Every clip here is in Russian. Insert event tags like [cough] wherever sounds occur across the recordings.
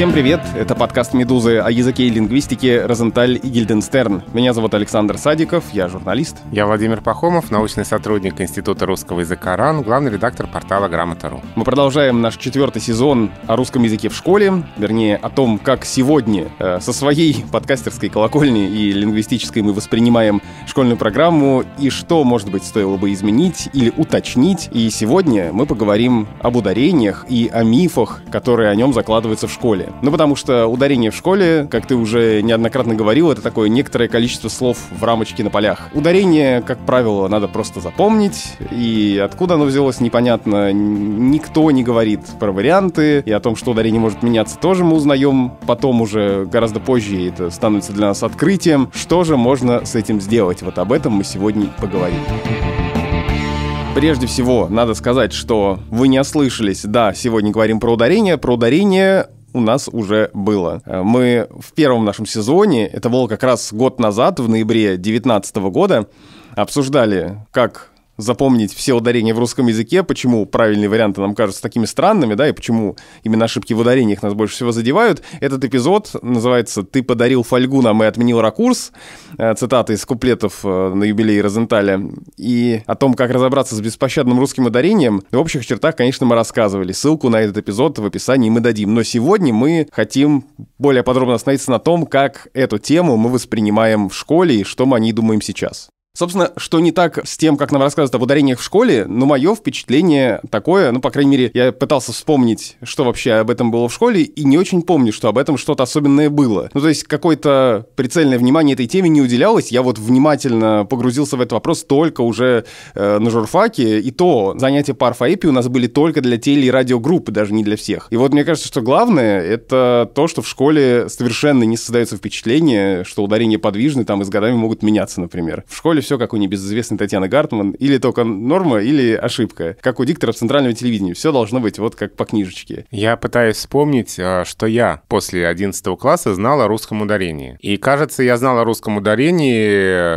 Всем привет! Это подкаст «Медузы» о языке и лингвистике Розенталь и Гильденстерн. Меня зовут Александр Садиков, я журналист. Я Владимир Пахомов, научный сотрудник Института русского языка РАН, главный редактор портала «Грамота.ру». Мы продолжаем наш четвертый сезон о русском языке в школе, вернее, о том, как сегодня э, со своей подкастерской колокольни и лингвистической мы воспринимаем школьную программу и что, может быть, стоило бы изменить или уточнить. И сегодня мы поговорим об ударениях и о мифах, которые о нем закладываются в школе. Ну, потому что ударение в школе, как ты уже неоднократно говорил, это такое некоторое количество слов в рамочке на полях. Ударение, как правило, надо просто запомнить, и откуда оно взялось, непонятно. Никто не говорит про варианты, и о том, что ударение может меняться, тоже мы узнаем потом уже, гораздо позже, и это становится для нас открытием. Что же можно с этим сделать? Вот об этом мы сегодня поговорим. Прежде всего, надо сказать, что вы не ослышались. Да, сегодня говорим про ударение. Про ударение у нас уже было. Э, мы в первом нашем сезоне, это было как раз год назад, в ноябре 2019 года, обсуждали, как запомнить все ударения в русском языке, почему правильные варианты нам кажутся такими странными, да, и почему именно ошибки в ударениях нас больше всего задевают. Этот эпизод называется «Ты подарил фольгу нам и отменил ракурс», э, цитата из куплетов э, на юбилей Розенталя, и о том, как разобраться с беспощадным русским ударением, в общих чертах, конечно, мы рассказывали. Ссылку на этот эпизод в описании мы дадим. Но сегодня мы хотим более подробно остановиться на том, как эту тему мы воспринимаем в школе и что мы о ней думаем сейчас. Собственно, что не так с тем, как нам рассказывают об ударениях в школе, но мое впечатление такое, ну, по крайней мере, я пытался вспомнить, что вообще об этом было в школе, и не очень помню, что об этом что-то особенное было. Ну, то есть, какое-то прицельное внимание этой теме не уделялось, я вот внимательно погрузился в этот вопрос только уже э, на журфаке, и то занятия по орфоэпи у нас были только для теле- и радиогруппы, даже не для всех. И вот мне кажется, что главное — это то, что в школе совершенно не создается впечатление, что ударения подвижны, там и с годами могут меняться, например. В школе все, как у небезызвестной Татьяны Гартман, или только норма, или ошибка, как у диктора центрального телевидения. Все должно быть вот как по книжечке. Я пытаюсь вспомнить, а, что я после 11 класса знал о русском ударении. И, кажется, я знал о русском ударении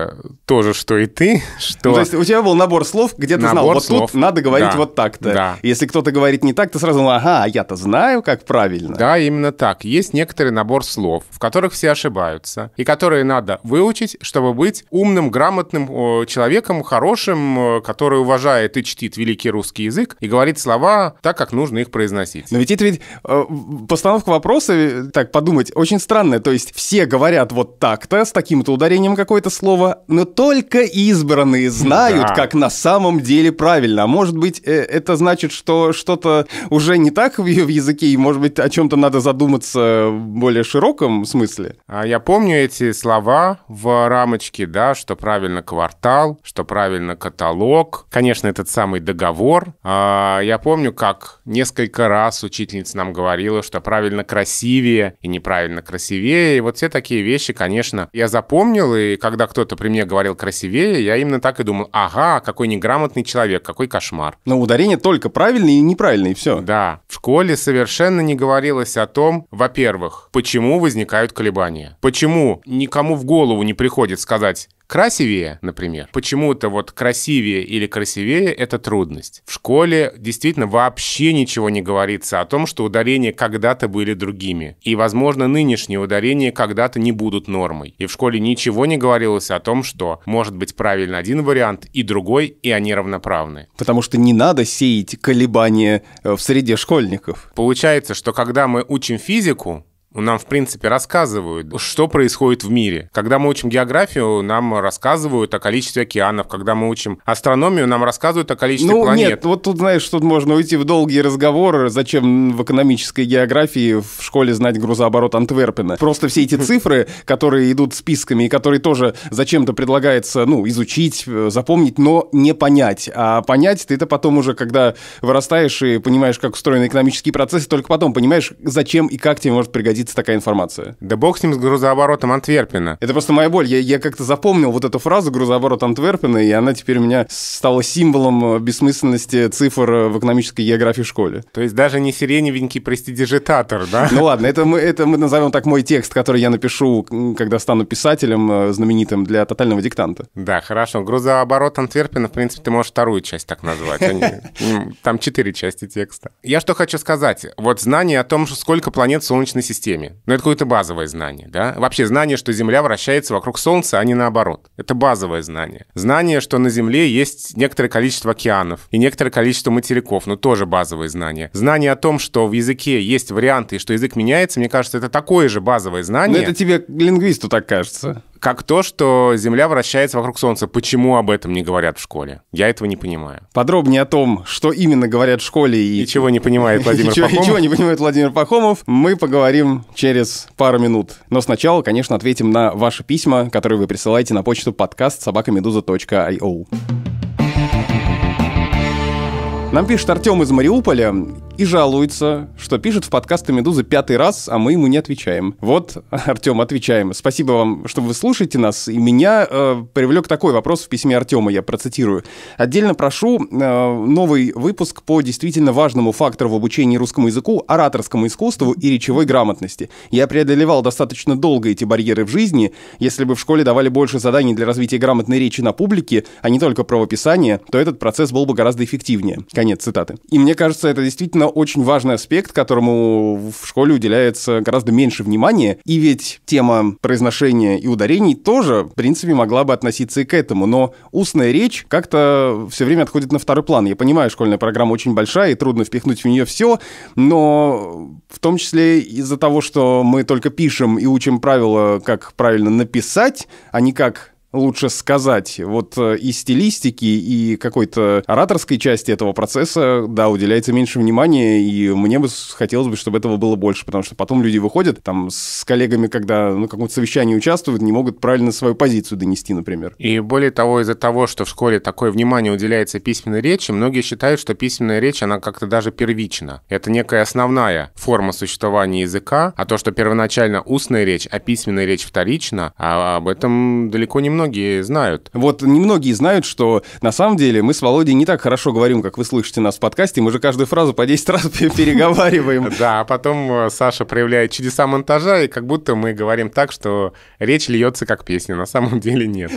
э, тоже, что и ты, [laughs] что... Ну, то есть у тебя был набор слов, где ты набор знал, вот тут надо говорить да. вот так-то. Да. Если кто-то говорит не так, ты сразу, ну, ага, а я-то знаю, как правильно. Да, именно так. Есть некоторый набор слов, в которых все ошибаются, и которые надо выучить, чтобы быть умным, грамотным, грамотным человеком, хорошим, который уважает и чтит великий русский язык и говорит слова так, как нужно их произносить. Но ведь это ведь э, постановка вопроса, э, так подумать, очень странная. То есть все говорят вот так-то, с таким-то ударением какое-то слово, но только избранные знают, да. как на самом деле правильно. А может быть, э, это значит, что что-то уже не так в, в языке, и может быть, о чем-то надо задуматься в более широком смысле? А я помню эти слова в рамочке, да, что правильно квартал, что правильно каталог. Конечно, этот самый договор. А, я помню, как несколько раз учительница нам говорила, что правильно красивее и неправильно красивее. И вот все такие вещи, конечно, я запомнил. И когда кто-то при мне говорил красивее, я именно так и думал, ага, какой неграмотный человек, какой кошмар. Но ударение только правильное и неправильное, и все. Да. В школе совершенно не говорилось о том, во-первых, почему возникают колебания. Почему никому в голову не приходит сказать красивее, например. Почему-то вот красивее или красивее — это трудность. В школе действительно вообще ничего не говорится о том, что ударения когда-то были другими. И, возможно, нынешние ударения когда-то не будут нормой. И в школе ничего не говорилось о том, что может быть правильно один вариант и другой, и они равноправны. Потому что не надо сеять колебания э, в среде школьников. Получается, что когда мы учим физику, ну, нам, в принципе, рассказывают, что происходит в мире. Когда мы учим географию, нам рассказывают о количестве океанов. Когда мы учим астрономию, нам рассказывают о количестве ну, планет. Нет, вот тут, знаешь, тут можно уйти в долгие разговоры. Зачем в экономической географии в школе знать грузооборот Антверпена? Просто все эти [laughs] цифры, которые идут списками и которые тоже зачем-то предлагается, ну, изучить, э, запомнить, но не понять. А понять ты это потом уже, когда вырастаешь и понимаешь, как устроены экономические процессы, только потом понимаешь, зачем и как тебе может пригодиться сидится такая информация. Да бог с ним с грузооборотом Антверпена. Это просто моя боль. Я, я как-то запомнил вот эту фразу грузооборот Антверпена, и она теперь у меня стала символом э, бессмысленности цифр э, в экономической географии в школе. То есть даже не сиреневенький, прости, да? Ну ладно, это мы, это мы назовем так мой текст, который я напишу, когда стану писателем э, знаменитым для тотального диктанта. Да, хорошо. Грузооборот Антверпена, в принципе, ты можешь вторую часть так назвать. Там четыре части текста. Я что хочу сказать. Вот знание о том, сколько планет в Солнечной системе теме. Но ну, это какое-то базовое знание, да? Вообще знание, что Земля вращается вокруг Солнца, а не наоборот. Это базовое знание. Знание, что на Земле есть некоторое количество океанов и некоторое количество материков, но тоже базовое знание. Знание о том, что в языке есть варианты и что язык меняется, мне кажется, это такое же базовое ну, знание. Но это тебе лингвисту так кажется как то, что Земля вращается вокруг Солнца. Почему об этом не говорят в школе? Я этого не понимаю. Подробнее о том, что именно говорят в школе и... И чего не понимает [laughs] Владимир и Пахомов. И чего не понимает Владимир Пахомов, мы поговорим через пару минут. Но сначала, конечно, ответим на ваши письма, которые вы присылаете на почту подкаст собакамедуза.io. Нам пишет Артем из Мариуполя и жалуется, что пишет в подкасты «Медузы» пятый раз, а мы ему не отвечаем. Вот, [laughs] Артем, отвечаем. Спасибо вам, что вы слушаете нас. И меня э, привлек такой вопрос в письме Артема, я процитирую. «Отдельно прошу э, новый выпуск по действительно важному фактору в обучении русскому языку, ораторскому искусству и речевой грамотности. Я преодолевал достаточно долго эти барьеры в жизни. Если бы в школе давали больше заданий для развития грамотной речи на публике, а не только правописания, то этот процесс был бы гораздо эффективнее». Конец цитаты. И мне кажется, это действительно наверное, очень важный аспект, которому в школе уделяется гораздо меньше внимания. И ведь тема произношения и ударений тоже, в принципе, могла бы относиться и к этому. Но устная речь как-то все время отходит на второй план. Я понимаю, школьная программа очень большая, и трудно впихнуть в нее все, но в том числе из-за того, что мы только пишем и учим правила, как правильно написать, а не как лучше сказать, вот э, и стилистики, и какой-то ораторской части этого процесса, да, уделяется меньше внимания, и мне бы хотелось бы, чтобы этого было больше, потому что потом люди выходят там с коллегами, когда ну, в каком-то совещании участвуют, не могут правильно свою позицию донести, например. И более того, из-за того, что в школе такое внимание уделяется письменной речи, многие считают, что письменная речь, она как-то даже первична. Это некая основная форма существования языка, а то, что первоначально устная речь, а письменная речь вторична, а об этом далеко не много немногие знают. Вот немногие знают, что на самом деле мы с Володей не так хорошо говорим, как вы слышите нас в подкасте. Мы же каждую фразу по 10 [laughs] раз переговариваем. Да, а потом э, Саша проявляет чудеса монтажа, и как будто мы говорим так, что речь льется как песня. На самом деле нет.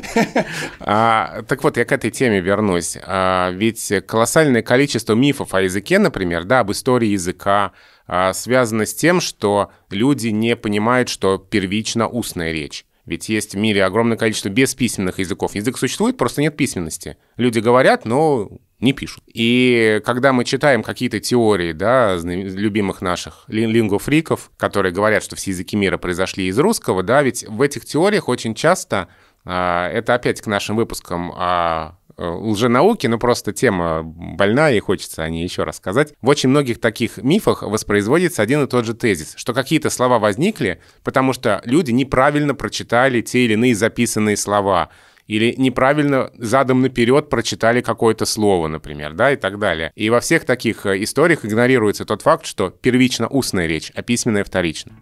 [laughs] А, так вот, я к этой теме вернусь. А, ведь колоссальное количество мифов о языке, например, да, об истории языка, а, связано с тем, что люди не понимают, что первично устная речь. Ведь есть в мире огромное количество бесписьменных языков. Язык существует, просто нет письменности. Люди говорят, но не пишут. И когда мы читаем какие-то теории, да, любимых наших лингофриков, которые говорят, что все языки мира произошли из русского, да, ведь в этих теориях очень часто, а, это опять к нашим выпускам о а, лженауки, но просто тема больная и хочется о ней еще рассказать. В очень многих таких мифах воспроизводится один и тот же тезис, что какие-то слова возникли, потому что люди неправильно прочитали те или иные записанные слова, или неправильно задом наперед прочитали какое-то слово, например, да, и так далее. И во всех таких э, историях игнорируется тот факт, что первично устная речь, а письменная вторично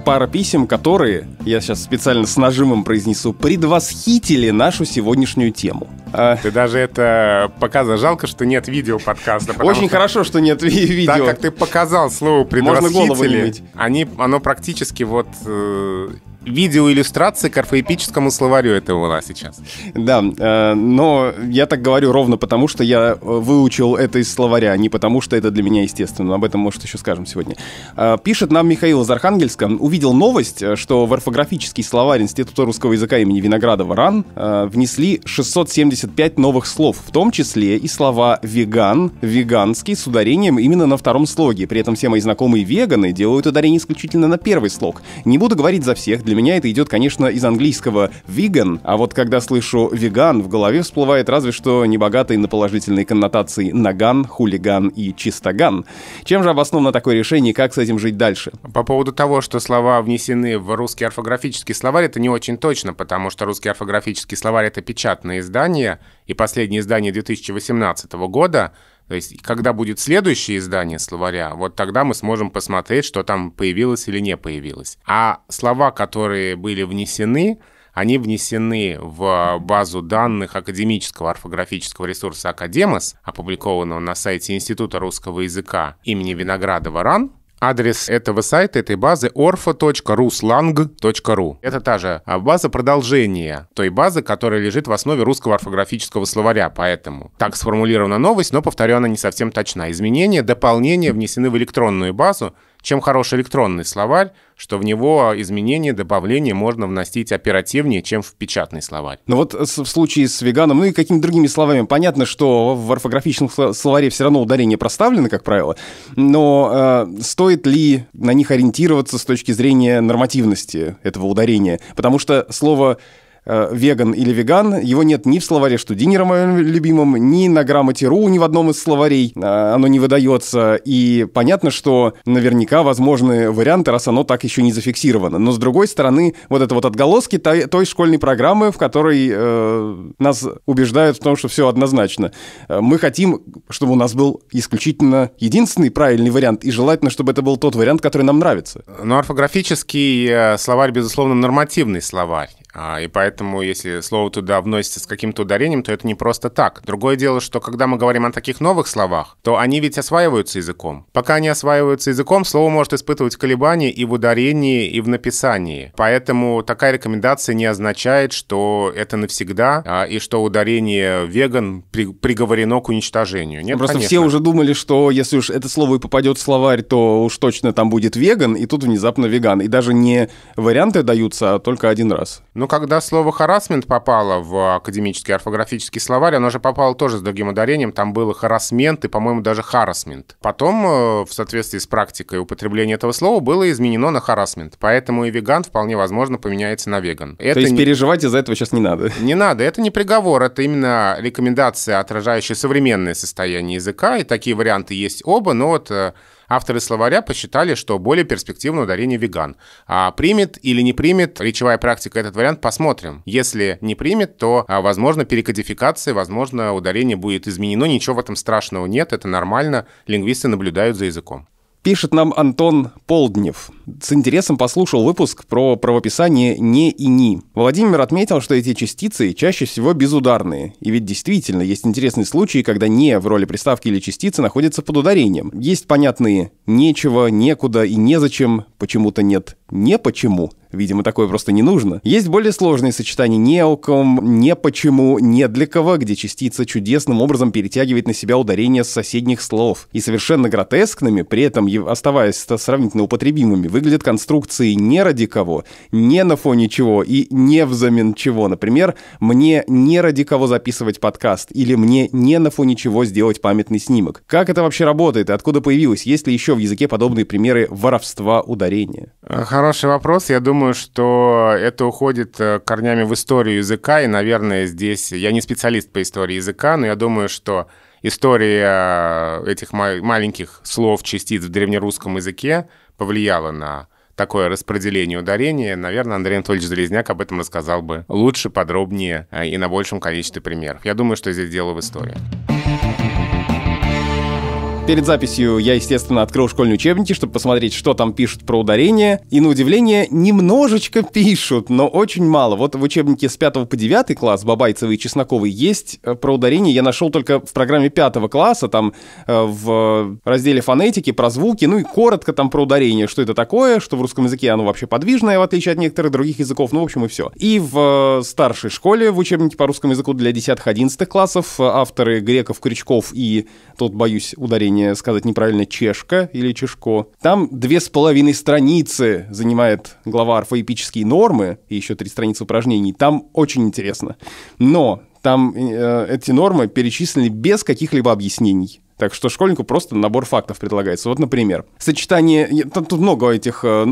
пара писем, которые, я сейчас специально с нажимом произнесу, предвосхитили нашу сегодняшнюю тему. А, ты даже это показал. Жалко, что нет видео подкаста. Очень хорошо, что нет видео. Так как ты показал слово предвосхитили, они, оно практически вот э, видеоиллюстрации к орфоэпическому словарю это у нас сейчас. Да, э, но я так говорю ровно потому, что я э, выучил это из словаря, не потому, что это для меня естественно. Об этом, может, еще скажем сегодня. Э, пишет нам Михаил из Архангельска. Увидел новость, э, что в орфографический словарь Института русского языка имени Виноградова РАН э, внесли 675 новых слов, в том числе и слова «веган», «веганский» с ударением именно на втором слоге. При этом все мои знакомые веганы делают ударение исключительно на первый слог. Не буду говорить за всех, для меня это идет, конечно, из английского «виган», а вот когда слышу «веган», в голове всплывает разве что небогатый на положительные коннотации «наган», «хулиган» и «чистоган». Чем же обосновано такое решение, как с этим жить дальше? По поводу того, что слова внесены в русский орфографический словарь, это не очень точно, потому что русский орфографический словарь — это печатное издание, и последнее издание 2018 года — то есть, когда будет следующее издание словаря, вот тогда мы сможем посмотреть, что там появилось или не появилось. А слова, которые были внесены, они внесены в базу данных академического орфографического ресурса «Академос», опубликованного на сайте Института русского языка имени Виноградова РАН, Адрес этого сайта, этой базы orfo.ruslang.ru. Это та же а, база продолжения той базы, которая лежит в основе русского орфографического словаря, поэтому так сформулирована новость, но, повторю, она не совсем точна. Изменения, дополнения внесены в электронную базу, чем хорош электронный словарь, что в него изменения, добавления можно вносить оперативнее, чем в печатный словарь. Ну вот э, в случае с веганом, ну и какими-то другими словами, понятно, что в орфографичном словаре все равно ударение проставлено как правило, но э, стоит ли на них ориентироваться с точки зрения нормативности этого ударения? Потому что слово Э, веган или веган. Его нет ни в словаре Штудинера, моем любимом, ни на грамоте.ру, ни в одном из словарей. Э, оно не выдается. И понятно, что наверняка возможны варианты, раз оно так еще не зафиксировано. Но с другой стороны, вот это вот отголоски той, той школьной программы, в которой э, нас убеждают в том, что все однозначно. Э, мы хотим, чтобы у нас был исключительно единственный правильный вариант, и желательно, чтобы это был тот вариант, который нам нравится. Но ну, орфографический словарь, безусловно, нормативный словарь. А, и поэтому, если слово туда вносится с каким-то ударением, то это не просто так. Другое дело, что когда мы говорим о таких новых словах, то они ведь осваиваются языком. Пока они осваиваются языком, слово может испытывать колебания и в ударении, и в написании. Поэтому такая рекомендация не означает, что это навсегда, а, и что ударение веган при, приговорено к уничтожению. Нет, Просто конечно. все уже думали, что если уж это слово и попадет в словарь, то уж точно там будет веган, и тут внезапно веган. И даже не варианты даются, а только один раз. Ну, когда слово «харасмент» попало в академический орфографический словарь, оно же попало тоже с другим ударением, там было «харасмент» и, по-моему, даже «харасмент». Потом, э, в соответствии с практикой употребления этого слова, было изменено на «харасмент», поэтому и «веган» вполне возможно поменяется на «веган». Это То есть не... переживать из-за этого сейчас не надо? Не надо, это не приговор, это именно рекомендация, отражающая современное состояние языка, и такие варианты есть оба, но вот э, Авторы словаря посчитали, что более перспективно ударение веган. А примет или не примет речевая практика этот вариант, посмотрим. Если не примет, то, а, возможно, перекодификация, возможно, ударение будет изменено, ничего в этом страшного нет, это нормально, лингвисты наблюдают за языком. Пишет нам Антон Полднев. С интересом послушал выпуск про правописание «не» и «ни». Владимир отметил, что эти частицы чаще всего безударные. И ведь действительно есть интересные случаи, когда «не» в роли приставки или частицы находится под ударением. Есть понятные «нечего», «некуда» и «незачем», «почему-то нет», «не почему». Видимо, такое просто не нужно. Есть более сложные сочетания «не о ком», «не почему», «не для кого», где частица чудесным образом перетягивает на себя ударение с соседних слов. И совершенно гротескными, при этом оставаясь сравнительно употребимыми, выглядят конструкции «не ради кого», «не на фоне чего» и «не взамен чего». Например, «мне не ради кого записывать подкаст» или «мне не на фоне чего сделать памятный снимок». Как это вообще работает? Откуда появилось? Есть ли еще в языке подобные примеры воровства ударения? Э, хороший вопрос. Я думаю, думаю, что это уходит э, корнями в историю языка, и, наверное, здесь... Я не специалист по истории языка, но я думаю, что история э, этих маленьких слов, частиц в древнерусском языке повлияла на такое распределение ударения. Наверное, Андрей Анатольевич Залезняк об этом рассказал бы лучше, подробнее э, и на большем количестве примеров. Я думаю, что здесь дело в истории. Перед записью я, естественно, открыл школьные учебники, чтобы посмотреть, что там пишут про ударение. И на удивление, немножечко пишут, но очень мало. Вот в учебнике с 5 по 9 класс бабайцевый и чесноковый, есть э, про ударение. Я нашел только в программе 5 класса, там э, в разделе фонетики, про звуки, ну и коротко там про ударение, что это такое, что в русском языке оно вообще подвижное, в отличие от некоторых других языков, ну, в общем, и все. И в э, старшей школе в учебнике по русскому языку для 10-11 классов авторы Греков, Крючков и, тут, боюсь, ударение не сказать неправильно чешка или чешко. Там две с половиной страницы занимает глава орфоэпические нормы, и еще три страницы упражнений. Там очень интересно. Но там э, эти нормы перечислены без каких-либо объяснений. Так что школьнику просто набор фактов предлагается. Вот, например, сочетание... Тут много этих э,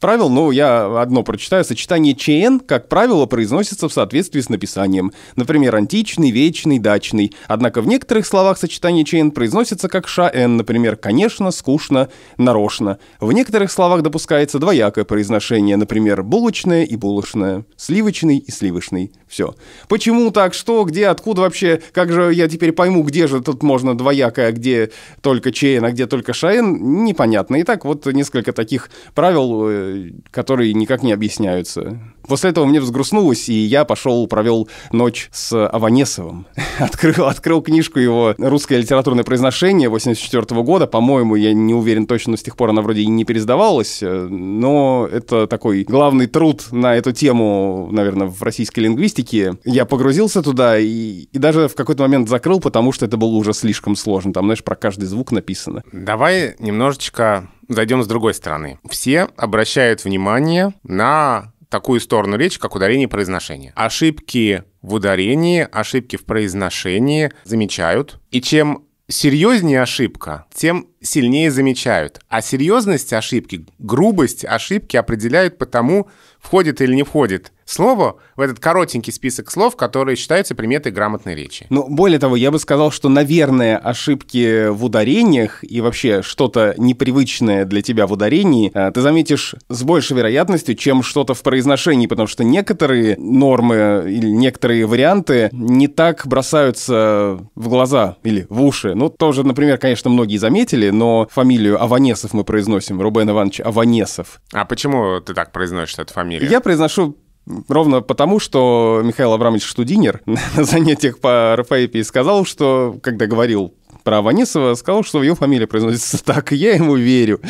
правил, но я одно прочитаю. Сочетание ЧН, как правило, произносится в соответствии с написанием. Например, античный, вечный, дачный. Однако в некоторых словах сочетание ЧН произносится как ШН, например, конечно, скучно, нарочно. В некоторых словах допускается двоякое произношение, например, булочное и булочное, сливочный и сливочный. Все. Почему так, что, где, откуда вообще, как же я теперь пойму, где же тут можно двоякое а где только Чейн, а где только шайн, непонятно. И так вот несколько таких правил, э, которые никак не объясняются. После этого мне взгрустнулось, и я пошел, провел ночь с Аванесовым. [laughs] открыл, открыл книжку его «Русское литературное произношение» 84 года. По-моему, я не уверен точно, но с тех пор она вроде и не пересдавалась, э, но это такой главный труд на эту тему, наверное, в российской лингвистике. Я погрузился туда и, и даже в какой-то момент закрыл, потому что это было уже слишком сложно. Там, знаешь, про каждый звук написано. Давай немножечко зайдем с другой стороны. Все обращают внимание на такую сторону речи, как ударение и произношение. Ошибки в ударении, ошибки в произношении замечают. И чем серьезнее ошибка, тем сильнее замечают. А серьезность ошибки, грубость ошибки определяют потому, входит или не входит слово в этот коротенький список слов, которые считаются приметой грамотной речи. Ну, более того, я бы сказал, что, наверное, ошибки в ударениях и вообще что-то непривычное для тебя в ударении э, ты заметишь с большей вероятностью, чем что-то в произношении, потому что некоторые нормы или некоторые варианты не так бросаются в глаза или в уши. Ну, тоже, например, конечно, многие заметили, но фамилию Аванесов мы произносим, Рубен Иванович Аванесов. А почему ты так произносишь эту фамилию? мире. Я произношу Ровно потому, что Михаил Абрамович Штудинер [laughs] на занятиях по РФАИПе сказал, что, когда говорил про Аванесова, сказал, что ее фамилия произносится [laughs] так, и я ему верю.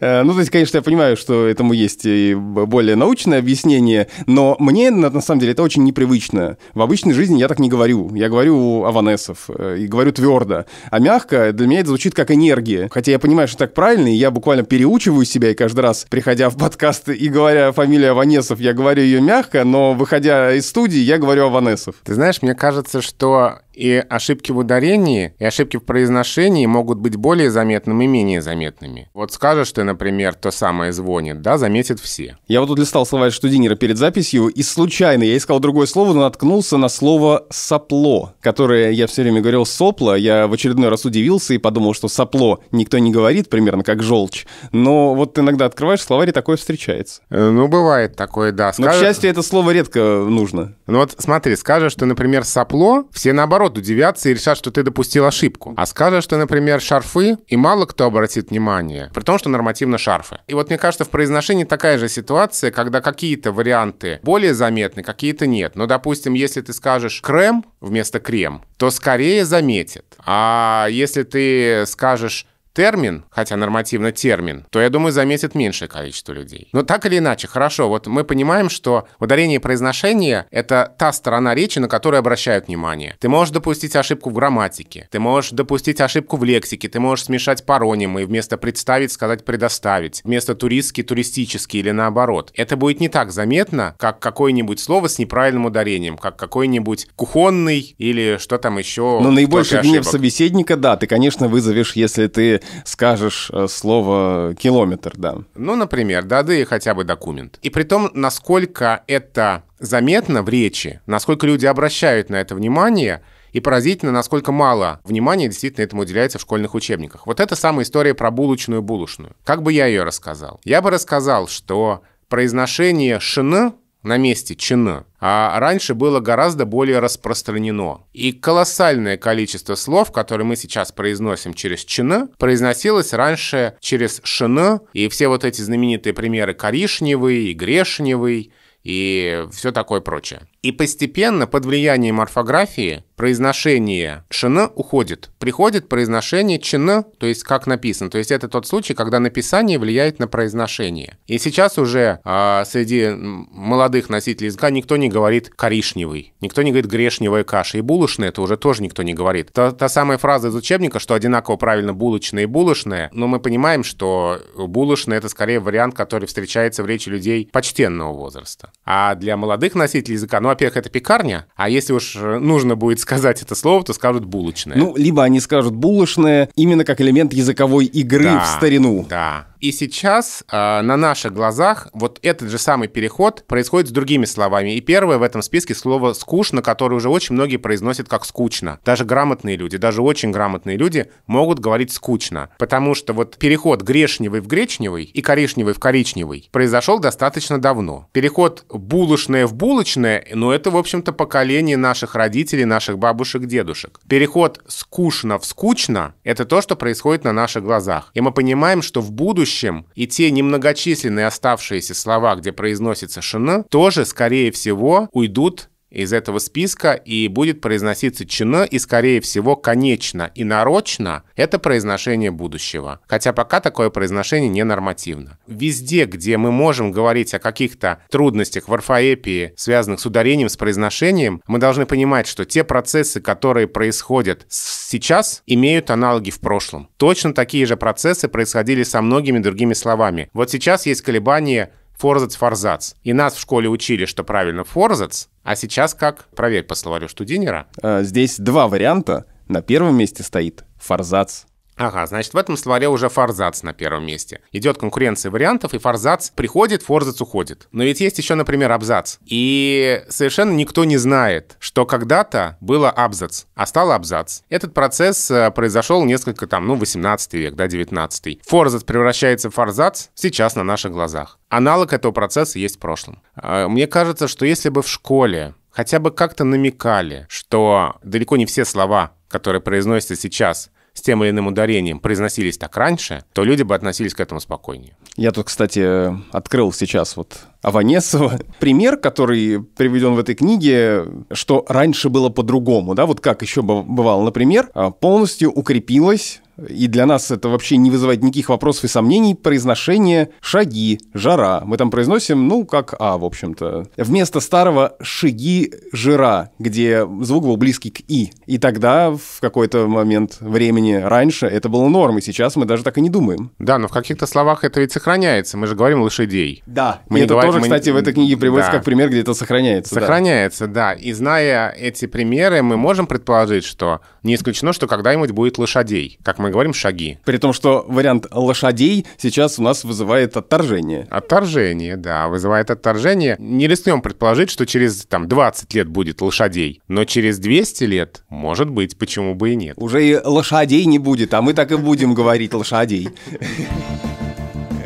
Э, ну, то есть, конечно, я понимаю, что этому есть и более научное объяснение, но мне, на самом деле, это очень непривычно. В обычной жизни я так не говорю. Я говорю Аванесов э, и говорю твердо. А мягко для меня это звучит как энергия. Хотя я понимаю, что так правильно, и я буквально переучиваю себя, и каждый раз, приходя в подкаст и говоря фамилию Аванесов, я говорю ее мягко, но выходя из студии, я говорю Аванесов. Ты знаешь, мне кажется, что и ошибки в ударении и ошибки в произношении могут быть более заметными и менее заметными. Вот скажешь ты, например, то самое звонит, да, заметят все. Я вот тут листал словарь Штудинера перед записью, и случайно я искал другое слово, но наткнулся на слово «сопло», которое я все время говорил «сопло». Я в очередной раз удивился и подумал, что «сопло» никто не говорит, примерно как «желчь». Но вот иногда открываешь словарь, и такое встречается. Э, ну, бывает такое, да. Скажешь... Но, к счастью, это слово редко нужно. Ну вот смотри, скажешь, что, например, «сопло», все наоборот наоборот удивятся и решат, что ты допустил ошибку. А скажешь, что, например, шарфы, и мало кто обратит внимание, при том, что нормативно шарфы. И вот мне кажется, в произношении такая же ситуация, когда какие-то варианты более заметны, какие-то нет. Но, допустим, если ты скажешь «крем» вместо «крем», то скорее заметит. А если ты скажешь термин, хотя нормативно термин, то, я думаю, заметит меньшее количество людей. Но так или иначе, хорошо, вот мы понимаем, что ударение произношения это та сторона речи, на которую обращают внимание. Ты можешь допустить ошибку в грамматике, ты можешь допустить ошибку в лексике, ты можешь смешать паронимы и вместо «представить» сказать «предоставить», вместо «туристский» — «туристический» или наоборот. Это будет не так заметно, как какое-нибудь слово с неправильным ударением, как какой-нибудь кухонный или что там еще. Но ну, наибольший гнев собеседника, да, ты, конечно, вызовешь, если ты скажешь э, слово «километр», да. Ну, например, да, да и хотя бы документ. И при том, насколько это заметно в речи, насколько люди обращают на это внимание, и поразительно, насколько мало внимания действительно этому уделяется в школьных учебниках. Вот это самая история про булочную-булочную. Как бы я ее рассказал? Я бы рассказал, что произношение «шн» на месте чина, а раньше было гораздо более распространено. И колоссальное количество слов, которые мы сейчас произносим через чина, произносилось раньше через шина, и все вот эти знаменитые примеры коришневый и грешневый, и все такое прочее. И постепенно, под влиянием орфографии, произношение шн уходит. Приходит произношение чн, то есть как написано. То есть это тот случай, когда написание влияет на произношение. И сейчас уже э, среди молодых носителей языка никто не говорит коришневый, никто не говорит грешневая каша. И булочная это уже тоже никто не говорит. Та, та самая фраза из учебника, что одинаково правильно булочная и булочная, но мы понимаем, что булочная это скорее вариант, который встречается в речи людей почтенного возраста. А для молодых носителей языка, ну, во-первых, это пекарня, а если уж нужно будет сказать сказать это слово, то скажут булочное. Ну, либо они скажут булочное именно как элемент языковой игры да, в старину. Да, и сейчас э, на наших глазах вот этот же самый переход происходит с другими словами. И первое в этом списке слово «скучно», которое уже очень многие произносят как «скучно». Даже грамотные люди, даже очень грамотные люди могут говорить «скучно», потому что вот переход грешневый в гречневый и коричневый в коричневый произошел достаточно давно. Переход булочное в булочное, но ну, это, в общем-то, поколение наших родителей, наших бабушек, дедушек. Переход скучно в скучно – это то, что происходит на наших глазах. И мы понимаем, что в будущем будущем. И те немногочисленные оставшиеся слова, где произносится шина, тоже, скорее всего, уйдут из этого списка и будет произноситься чина и, скорее всего, конечно и нарочно это произношение будущего. Хотя пока такое произношение не нормативно. Везде, где мы можем говорить о каких-то трудностях в орфоэпии, связанных с ударением, с произношением, мы должны понимать, что те процессы, которые происходят сейчас, имеют аналоги в прошлом. Точно такие же процессы происходили со многими другими словами. Вот сейчас есть колебания форзац, форзац. И нас в школе учили, что правильно форзац, а сейчас как? Проверь по словарю Штудинера. Э, здесь два варианта. На первом месте стоит форзац. Ага, значит, в этом словаре уже форзац на первом месте. Идет конкуренция вариантов, и форзац приходит, форзац уходит. Но ведь есть еще, например, абзац. И совершенно никто не знает, что когда-то было абзац, а стал абзац. Этот процесс э, произошел несколько там, ну, 18 век, да, 19. Форзац превращается в форзац сейчас на наших глазах. Аналог этого процесса есть в прошлом. Э, мне кажется, что если бы в школе хотя бы как-то намекали, что далеко не все слова, которые произносятся сейчас, с тем или иным ударением произносились так раньше, то люди бы относились к этому спокойнее. Я тут, кстати, открыл сейчас вот Аванесова. Пример, который приведен в этой книге, что раньше было по-другому, да, вот как еще бывало, например, а, полностью укрепилась и для нас это вообще не вызывает никаких вопросов и сомнений, произношение «шаги», «жара». Мы там произносим, ну, как «а», в общем-то. Вместо старого «шаги», «жира», где звук был близкий к «и». И тогда, в какой-то момент времени раньше, это было нормой, сейчас мы даже так и не думаем. Да, но в каких-то словах это ведь сохраняется. Мы же говорим «лошадей». Да, мы и это говорим, тоже, мы... кстати, в этой книге приводится да. как пример, где это сохраняется. Сохраняется, да. да. И зная эти примеры, мы можем предположить, что не исключено, что когда-нибудь будет лошадей, как мы говорим шаги. При том, что вариант лошадей сейчас у нас вызывает отторжение. Отторжение, да, вызывает отторжение. Не рискнем предположить, что через там 20 лет будет лошадей, но через 200 лет, может быть, почему бы и нет. Уже и лошадей не будет, а мы так и будем говорить лошадей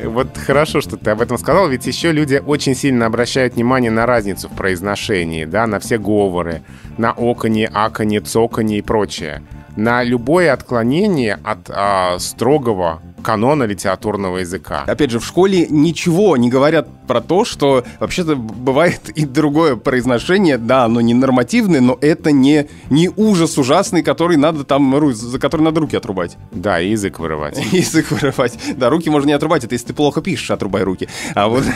вот хорошо, что ты об этом сказал, ведь еще люди очень сильно обращают внимание на разницу в произношении, да, на все говоры, на оконе, аконе, цоконе и прочее на любое отклонение от а, строгого канона литературного языка. Опять же, в школе ничего не говорят про то, что вообще-то бывает и другое произношение, да, оно не нормативное, но это не, не ужас ужасный, который надо там, за который надо руки отрубать. Да, и язык вырывать. [laughs] Язык вырывать. Да, руки можно не отрубать, это если ты плохо пишешь, отрубай руки. А вот... [laughs]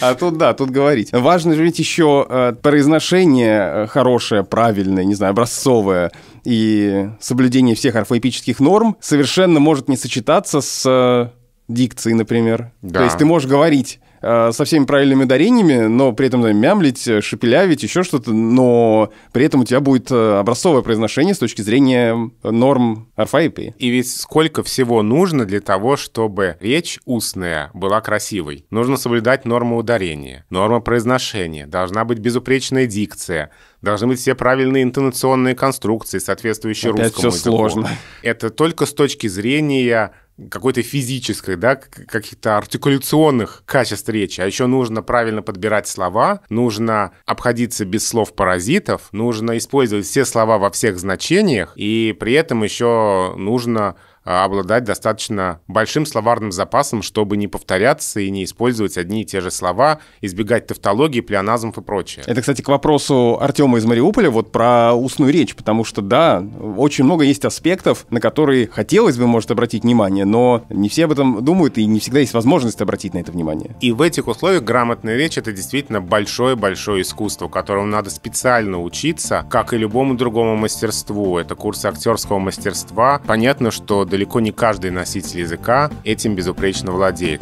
А тут, да, тут говорить. Важно же ведь еще э, произношение э, хорошее, правильное, не знаю, образцовое и соблюдение всех орфоэпических норм совершенно может не сочетаться с э, дикцией, например. Да. То есть ты можешь говорить Э, со всеми правильными ударениями, но при этом там, мямлить, э, шепелявить, еще что-то, но при этом у тебя будет э, образцовое произношение с точки зрения норм орфоэпии. И ведь сколько всего нужно для того, чтобы речь устная была красивой? Нужно соблюдать норму ударения, норму произношения, должна быть безупречная дикция, должны быть все правильные интонационные конструкции, соответствующие Опять русскому все сложно. Это только с точки зрения какой-то физической, да, каких-то артикуляционных качеств речи, а еще нужно правильно подбирать слова, нужно обходиться без слов паразитов, нужно использовать все слова во всех значениях, и при этом еще нужно а, обладать достаточно большим словарным запасом, чтобы не повторяться и не использовать одни и те же слова, избегать тавтологии, плеоназмов и прочее. Это, кстати, к вопросу Артема из Мариуполя вот про устную речь, потому что, да, очень много есть аспектов, на которые хотелось бы, может, обратить внимание, но не все об этом думают и не всегда есть возможность обратить на это внимание. И в этих условиях грамотная речь — это действительно большое-большое искусство, которому надо специально учиться, как и любому другому мастерству. Это курсы актерского мастерства. Понятно, что далеко не каждый носитель языка этим безупречно владеет.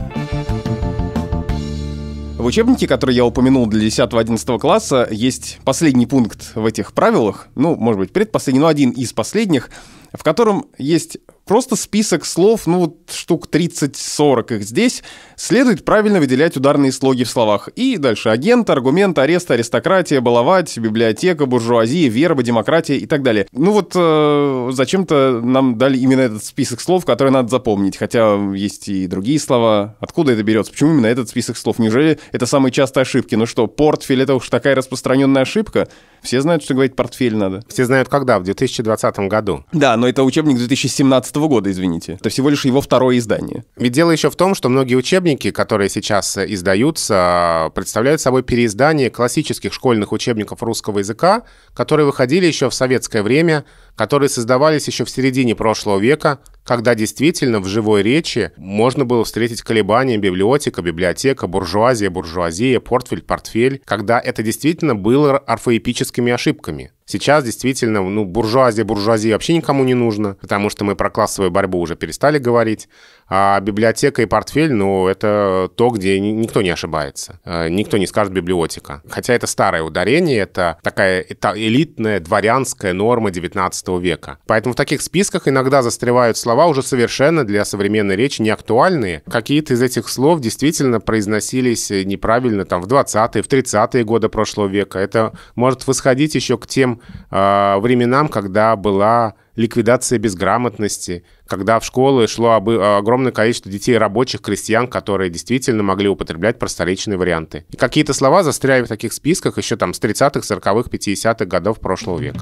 В учебнике, который я упомянул для 10-11 класса, есть последний пункт в этих правилах, ну, может быть, предпоследний, но один из последних, в котором есть Просто список слов, ну вот штук 30-40 их здесь, следует правильно выделять ударные слоги в словах. И дальше агент, аргумент, арест, аристократия, баловать, библиотека, буржуазия, верба, демократия и так далее. Ну вот э, зачем-то нам дали именно этот список слов, которые надо запомнить, хотя есть и другие слова. Откуда это берется? Почему именно этот список слов? Неужели это самые частые ошибки? Ну что, портфель это уж такая распространенная ошибка? Все знают, что говорить портфель надо. Все знают когда, в 2020 году. Да, но это учебник 2017 2017 года, извините. Это всего лишь его второе издание. Ведь дело еще в том, что многие учебники, которые сейчас э, издаются, представляют собой переиздание классических школьных учебников русского языка, которые выходили еще в советское время, которые создавались еще в середине прошлого века, когда действительно в живой речи можно было встретить колебания библиотека, библиотека, буржуазия, буржуазия, портфель, портфель, когда это действительно было орфоэпическими ошибками. Сейчас действительно, ну, буржуазия, буржуазия вообще никому не нужно, потому что мы про классовую борьбу уже перестали говорить. А библиотека и портфель, ну, это то, где никто не ошибается. Э, никто не скажет библиотека. Хотя это старое ударение, это такая элитная дворянская норма 19 века. Поэтому в таких списках иногда застревают слова уже совершенно для современной речи неактуальные. Какие-то из этих слов действительно произносились неправильно там в 20-е, в 30-е годы прошлого века. Это может восходить еще к тем э, временам, когда была ликвидация безграмотности, когда в школы шло об... огромное количество детей рабочих, крестьян, которые действительно могли употреблять просторечные варианты. И какие-то слова застряли в таких списках еще там с 30-х, 40-х, 50-х годов прошлого века.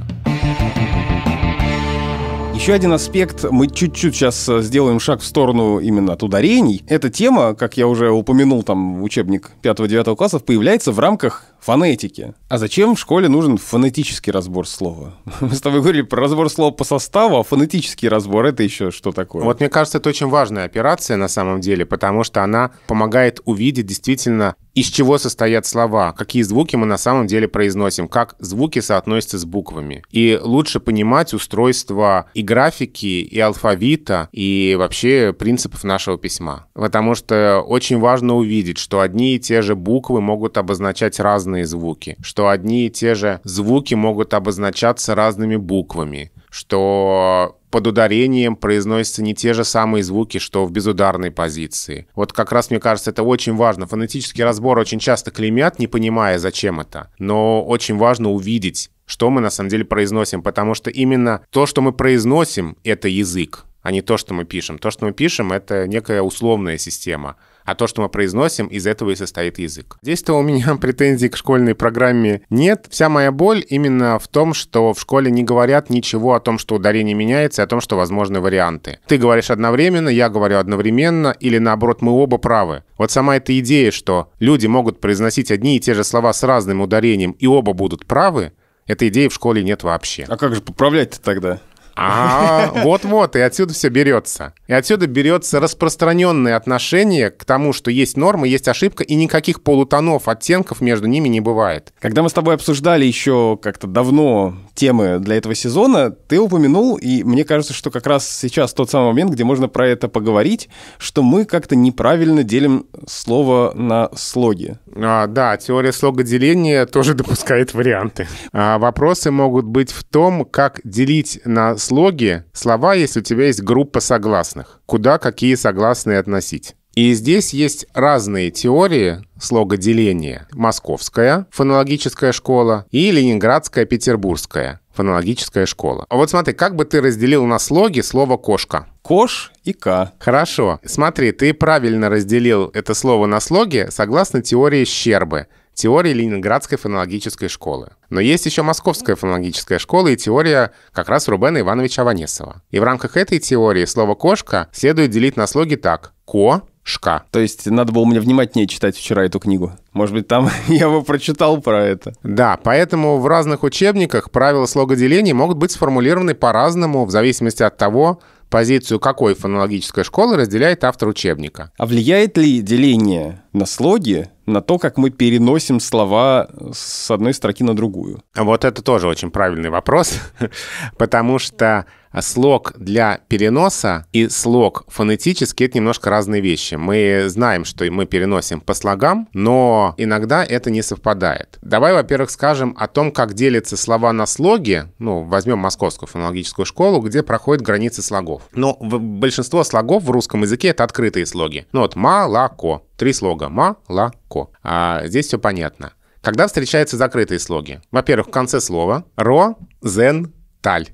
Еще один аспект, мы чуть-чуть сейчас э, сделаем шаг в сторону именно от ударений. Эта тема, как я уже упомянул, там учебник 5-9 классов, появляется в рамках фонетики. А зачем в школе нужен фонетический разбор слова? [laughs] Мы с тобой говорили про разбор слова по составу, а фонетический разбор — это еще что такое? Вот мне кажется, это очень важная операция на самом деле, потому что она помогает увидеть действительно, из чего состоят слова, какие звуки мы на самом деле произносим, как звуки соотносятся с буквами. И лучше понимать устройство и графики, и алфавита, и вообще принципов нашего письма. Потому что очень важно увидеть, что одни и те же буквы могут обозначать разные разные звуки, что одни и те же звуки могут обозначаться разными буквами, что под ударением произносятся не те же самые звуки, что в безударной позиции. Вот как раз, мне кажется, это очень важно. Фонетический разбор очень часто клеймят, не понимая, зачем это. Но очень важно увидеть, что мы на самом деле произносим, потому что именно то, что мы произносим, это язык, а не то, что мы пишем. То, что мы пишем, это некая условная система а то, что мы произносим, из этого и состоит язык. Здесь-то у меня [laughs] претензий к школьной программе нет. Вся моя боль именно в том, что в школе не говорят ничего о том, что ударение меняется, и о том, что возможны варианты. Ты говоришь одновременно, я говорю одновременно, или наоборот, мы оба правы. Вот сама эта идея, что люди могут произносить одни и те же слова с разным ударением, и оба будут правы, этой идеи в школе нет вообще. А как же поправлять-то тогда? А вот-вот, и отсюда все берется. И отсюда берется распространенное отношение к тому, что есть норма, есть ошибка, и никаких полутонов, оттенков между ними не бывает. Когда мы с тобой обсуждали еще как-то давно темы для этого сезона, ты упомянул, и мне кажется, что как раз сейчас тот самый момент, где можно про это поговорить, что мы как-то неправильно делим слово на слоги. А, да, теория слогоделения тоже допускает варианты. А, вопросы могут быть в том, как делить на слоги слова, если у тебя есть группа согласных, куда какие согласные относить. И здесь есть разные теории слогоделения. Московская фонологическая школа и ленинградская петербургская фонологическая школа. А вот смотри, как бы ты разделил на слоги слово «кошка»? Кош и К. Хорошо. Смотри, ты правильно разделил это слово на слоги согласно теории Щербы. Теория Ленинградской фонологической школы. Но есть еще Московская фонологическая школа и теория как раз Рубена Ивановича Аванесова. И в рамках этой теории слово «кошка» следует делить на слоги так «ко», Шка. То есть надо было мне внимательнее читать вчера эту книгу. Может быть, там [laughs] я его прочитал про это. Да, поэтому в разных учебниках правила слогоделения могут быть сформулированы по-разному в зависимости от того, позицию какой фонологической школы разделяет автор учебника. А влияет ли деление на слоги на то, как мы переносим слова с одной строки на другую? Вот это тоже очень правильный вопрос, [laughs] потому что слог для переноса и слог фонетический — это немножко разные вещи. Мы знаем, что мы переносим по слогам, но иногда это не совпадает. Давай, во-первых, скажем о том, как делятся слова на слоги. Ну, возьмем московскую фонологическую школу, где проходят границы слогов. Но большинство слогов в русском языке — это открытые слоги. Ну вот «молоко», три слога «молоко». А здесь все понятно. Когда встречаются закрытые слоги? Во-первых, в конце слова «ро», «зен», «таль».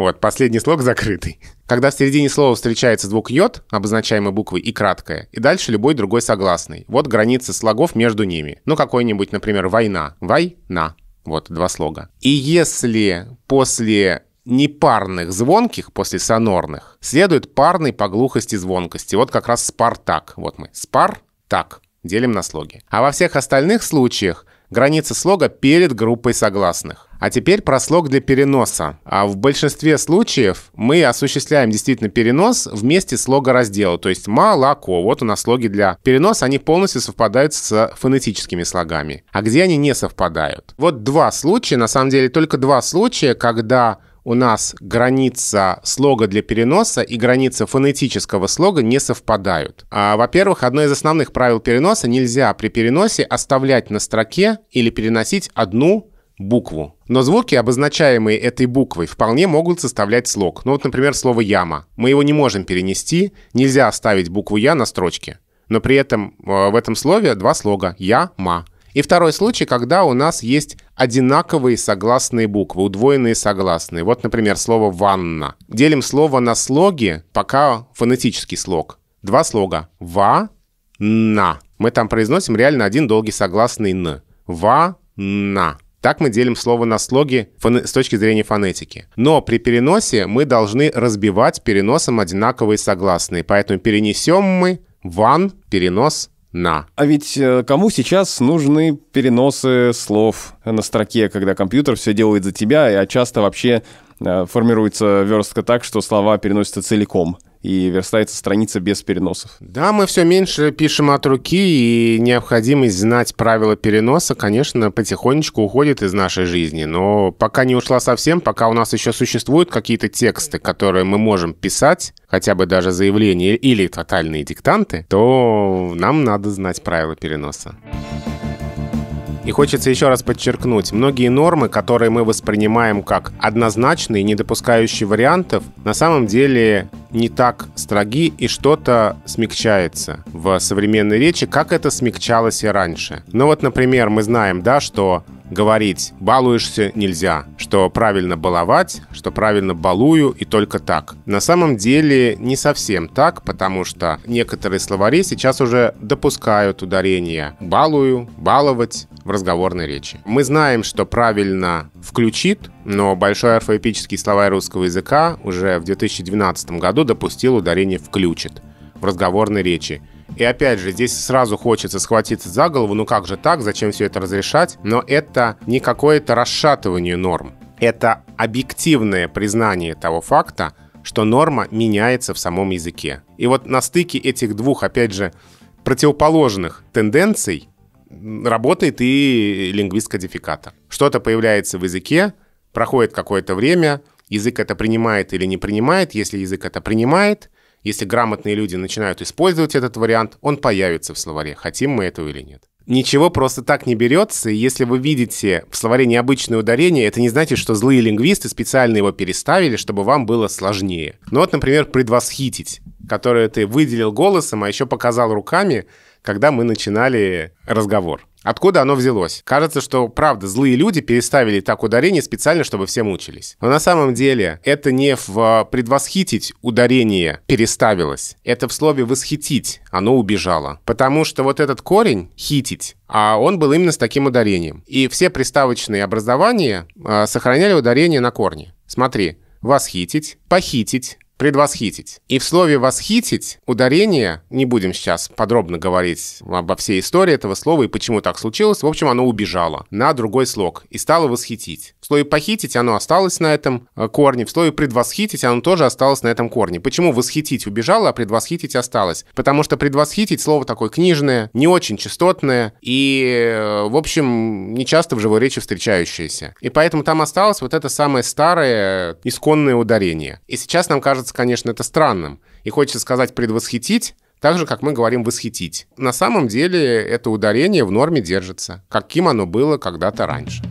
Вот, последний слог закрытый. Когда в середине слова встречается звук «йод», обозначаемый буквой «и» краткая, и дальше любой другой согласный. Вот границы слогов между ними. Ну, какой-нибудь, например, «война». «Война». Вот, два слога. И если после непарных звонких после сонорных следует парный по глухости звонкости. Вот как раз «спартак». Вот мы Спар-так делим на слоги. А во всех остальных случаях граница слога перед группой согласных. А теперь про слог для переноса. А в большинстве случаев мы осуществляем действительно перенос вместе слога раздела, то есть молоко. Вот у нас слоги для переноса, они полностью совпадают с фонетическими слогами. А где они не совпадают? Вот два случая, на самом деле только два случая, когда у нас граница слога для переноса и граница фонетического слога не совпадают. А, во-первых, одно из основных правил переноса нельзя при переносе оставлять на строке или переносить одну букву. Но звуки, обозначаемые этой буквой, вполне могут составлять слог. Ну вот, например, слово «яма». Мы его не можем перенести, нельзя оставить букву «я» на строчке. Но при этом э, в этом слове два слога «я-ма». И второй случай, когда у нас есть одинаковые согласные буквы, удвоенные согласные. Вот, например, слово «ванна». Делим слово на слоги, пока фонетический слог. Два слога «ва-на». Мы там произносим реально один долгий согласный «н». «Ва-на». Так мы делим слово на слоги с точки зрения фонетики. Но при переносе мы должны разбивать переносом одинаковые согласные. Поэтому перенесем мы ван, перенос на. А ведь э, кому сейчас нужны переносы слов на строке, когда компьютер все делает за тебя, а часто вообще э, формируется верстка так, что слова переносятся целиком? и верстается страница без переносов. Да, мы все меньше пишем от руки, и необходимость знать правила переноса, конечно, потихонечку уходит из нашей жизни. Но пока не ушла совсем, пока у нас еще существуют какие-то тексты, которые мы можем писать, хотя бы даже заявления или тотальные диктанты, то нам надо знать правила переноса. И хочется еще раз подчеркнуть, многие нормы, которые мы воспринимаем как однозначные, не допускающие вариантов, на самом деле не так строги и что-то смягчается в современной речи, как это смягчалось и раньше. Ну вот, например, мы знаем, да, что говорить «балуешься» нельзя, что правильно баловать, что правильно балую и только так. На самом деле не совсем так, потому что некоторые словари сейчас уже допускают ударение «балую», «баловать», в разговорной речи. Мы знаем, что правильно «включит», но Большой орфоэпический словарь русского языка уже в 2012 году допустил ударение «включит» в разговорной речи. И опять же, здесь сразу хочется схватиться за голову, ну как же так, зачем все это разрешать? Но это не какое-то расшатывание норм. Это объективное признание того факта, что норма меняется в самом языке. И вот на стыке этих двух, опять же, противоположных тенденций работает и лингвист-кодификатор. Что-то появляется в языке, проходит какое-то время, язык это принимает или не принимает. Если язык это принимает, если грамотные люди начинают использовать этот вариант, он появится в словаре, хотим мы этого или нет. Ничего просто так не берется, и если вы видите в словаре необычное ударение, это не значит, что злые лингвисты специально его переставили, чтобы вам было сложнее. Ну вот, например, «предвосхитить», которое ты выделил голосом, а еще показал руками, когда мы начинали разговор. Откуда оно взялось? Кажется, что правда злые люди переставили так ударение специально, чтобы все мучились. Но на самом деле это не в э, предвосхитить ударение переставилось, это в слове восхитить оно убежало. Потому что вот этот корень хитить, а он был именно с таким ударением. И все приставочные образования э, сохраняли ударение на корне. Смотри, восхитить, похитить, предвосхитить. И в слове «восхитить» ударение, не будем сейчас подробно говорить обо всей истории этого слова и почему так случилось, в общем, оно убежало на другой слог и стало восхитить. В слове «похитить» оно осталось на этом э, корне, в слове «предвосхитить» оно тоже осталось на этом корне. Почему «восхитить» убежало, а «предвосхитить» осталось? Потому что «предвосхитить» слово такое книжное, не очень частотное и, э, в общем, не часто в живой речи встречающееся. И поэтому там осталось вот это самое старое исконное ударение. И сейчас нам кажется, кажется, конечно, это странным. И хочется сказать «предвосхитить», так же, как мы говорим «восхитить». На самом деле это ударение в норме держится, каким оно было когда-то раньше.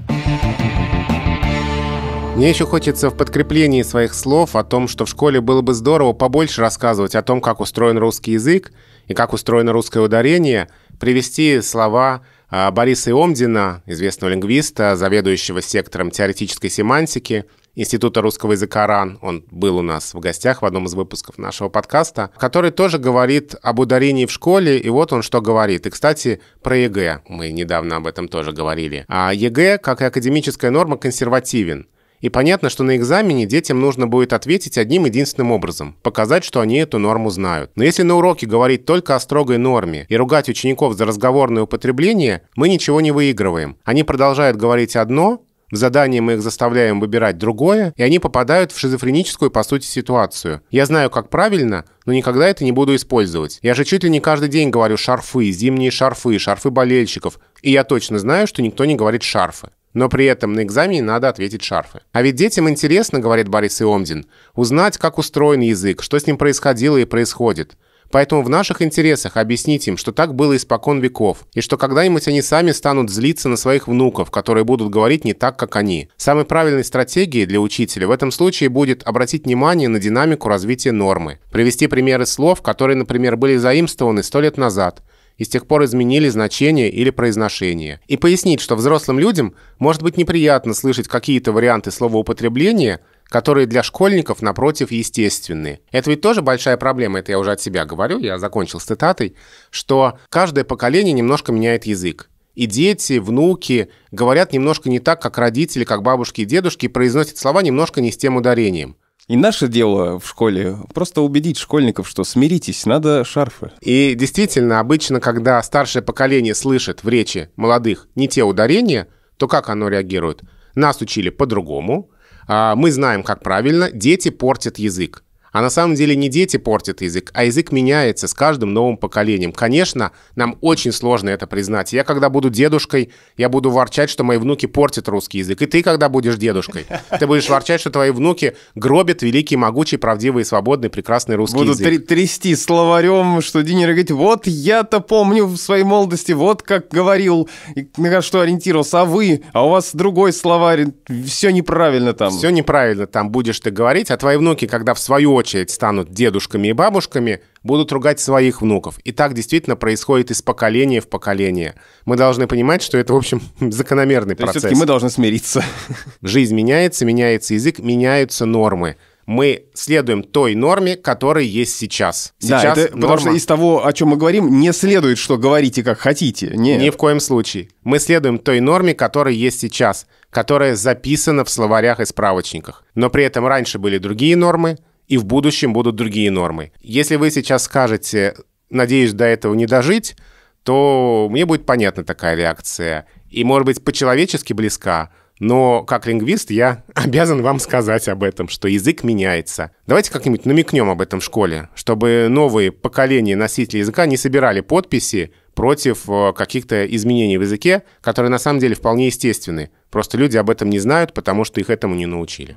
Мне еще хочется в подкреплении своих слов о том, что в школе было бы здорово побольше рассказывать о том, как устроен русский язык и как устроено русское ударение, привести слова а, Бориса Иомдина, известного лингвиста, заведующего сектором теоретической семантики, Института русского языка РАН, он был у нас в гостях в одном из выпусков нашего подкаста, который тоже говорит об ударении в школе, и вот он что говорит. И, кстати, про ЕГЭ. Мы недавно об этом тоже говорили. А ЕГЭ, как и академическая норма, консервативен. И понятно, что на экзамене детям нужно будет ответить одним единственным образом – показать, что они эту норму знают. Но если на уроке говорить только о строгой норме и ругать учеников за разговорное употребление, мы ничего не выигрываем. Они продолжают говорить одно, в задании мы их заставляем выбирать другое, и они попадают в шизофреническую, по сути, ситуацию. Я знаю, как правильно, но никогда это не буду использовать. Я же чуть ли не каждый день говорю шарфы, зимние шарфы, шарфы болельщиков, и я точно знаю, что никто не говорит шарфы. Но при этом на экзамене надо ответить шарфы. А ведь детям интересно, говорит Борис Иомдин, узнать, как устроен язык, что с ним происходило и происходит. Поэтому в наших интересах объяснить им, что так было испокон веков, и что когда-нибудь они сами станут злиться на своих внуков, которые будут говорить не так, как они. Самой правильной стратегией для учителя в этом случае будет обратить внимание на динамику развития нормы, привести примеры слов, которые, например, были заимствованы сто лет назад, и с тех пор изменили значение или произношение. И пояснить, что взрослым людям может быть неприятно слышать какие-то варианты словоупотребления – которые для школьников, напротив, естественные. Это ведь тоже большая проблема, это я уже от себя говорю, я закончил с цитатой, что каждое поколение немножко меняет язык. И дети, внуки говорят немножко не так, как родители, как бабушки и дедушки, и произносят слова немножко не с тем ударением. И наше дело в школе просто убедить школьников, что смиритесь, надо шарфы. И действительно, обычно, когда старшее поколение слышит в речи молодых не те ударения, то как оно реагирует? Нас учили по-другому, а, мы знаем, как правильно, дети портят язык. А на самом деле не дети портят язык, а язык меняется с каждым новым поколением. Конечно, нам очень сложно это признать. Я когда буду дедушкой, я буду ворчать, что мои внуки портят русский язык. И ты, когда будешь дедушкой, ты будешь ворчать, что твои внуки гробят великий, могучий, правдивый, свободный, прекрасный русский буду язык. Буду трясти словарем, что Динер говорит, вот я-то помню в своей молодости, вот как говорил, на что ориентировался, а вы, а у вас другой словарь, все неправильно там. Все неправильно там будешь ты говорить, а твои внуки, когда в свою очередь станут дедушками и бабушками, будут ругать своих внуков. И так действительно происходит из поколения в поколение. Мы должны понимать, что это, в общем, [laughs] закономерный То процесс. Все-таки мы должны смириться. [laughs] Жизнь меняется, меняется язык, меняются нормы мы следуем той норме, которая есть сейчас. сейчас да, это, норма... потому что из того, о чем мы говорим, не следует, что говорите как хотите. Нет. Ни в коем случае. Мы следуем той норме, которая есть сейчас, которая записана в словарях и справочниках. Но при этом раньше были другие нормы, и в будущем будут другие нормы. Если вы сейчас скажете, надеюсь до этого не дожить, то мне будет понятна такая реакция. И, может быть, по-человечески близка, но как лингвист я [laughs] обязан вам сказать об этом, что язык меняется. Давайте как-нибудь намекнем об этом в школе, чтобы новые поколения носителей языка не собирали подписи против э, каких-то изменений в языке, которые на самом деле вполне естественны. Просто люди об этом не знают, потому что их этому не научили.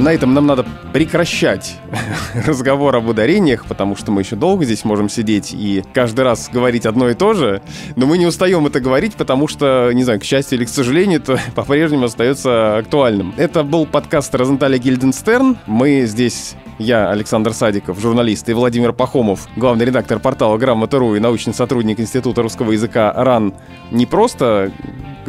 На этом нам надо прекращать [laughs] разговор об ударениях, потому что мы еще долго здесь можем сидеть и каждый раз говорить одно и то же, но мы не устаем это говорить, потому что, не знаю, к счастью или к сожалению, это [laughs] по-прежнему остается актуальным. Это был подкаст Розенталя Гильденстерн. Мы здесь я, Александр Садиков, журналист, и Владимир Пахомов, главный редактор портала «Грамота.ру» и научный сотрудник Института русского языка РАН, не просто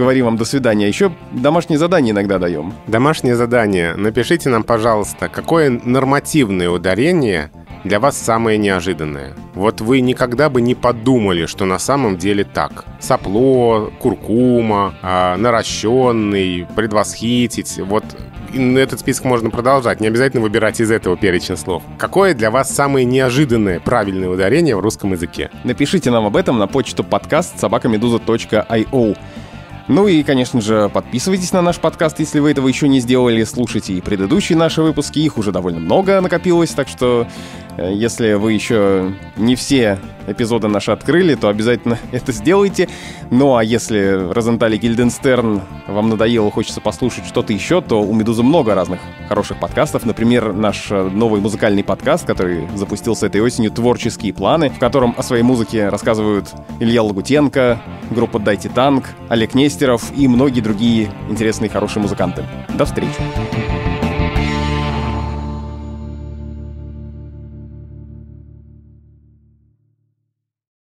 говорим вам до свидания. Еще домашние задания иногда даем. Домашнее задание. Напишите нам, пожалуйста, какое нормативное ударение для вас самое неожиданное. Вот вы никогда бы не подумали, что на самом деле так. Сопло, куркума, а, наращенный, предвосхитить. Вот этот список можно продолжать. Не обязательно выбирать из этого перечень слов. Какое для вас самое неожиданное правильное ударение в русском языке? Напишите нам об этом на почту подкаст собакамедуза.io. Ну и, конечно же, подписывайтесь на наш подкаст, если вы этого еще не сделали. Слушайте и предыдущие наши выпуски, их уже довольно много накопилось, так что Э, если вы еще не все эпизоды наши открыли, то обязательно [laughs] это сделайте. Ну а если Розентали Гильденстерн вам надоело, хочется послушать что-то еще, то у Медузы много разных хороших подкастов. Например, наш э, новый музыкальный подкаст, который запустился этой осенью «Творческие планы», в котором о своей музыке рассказывают Илья Лагутенко, группа «Дайте танк», Олег Нестеров и многие другие интересные хорошие музыканты. До встречи!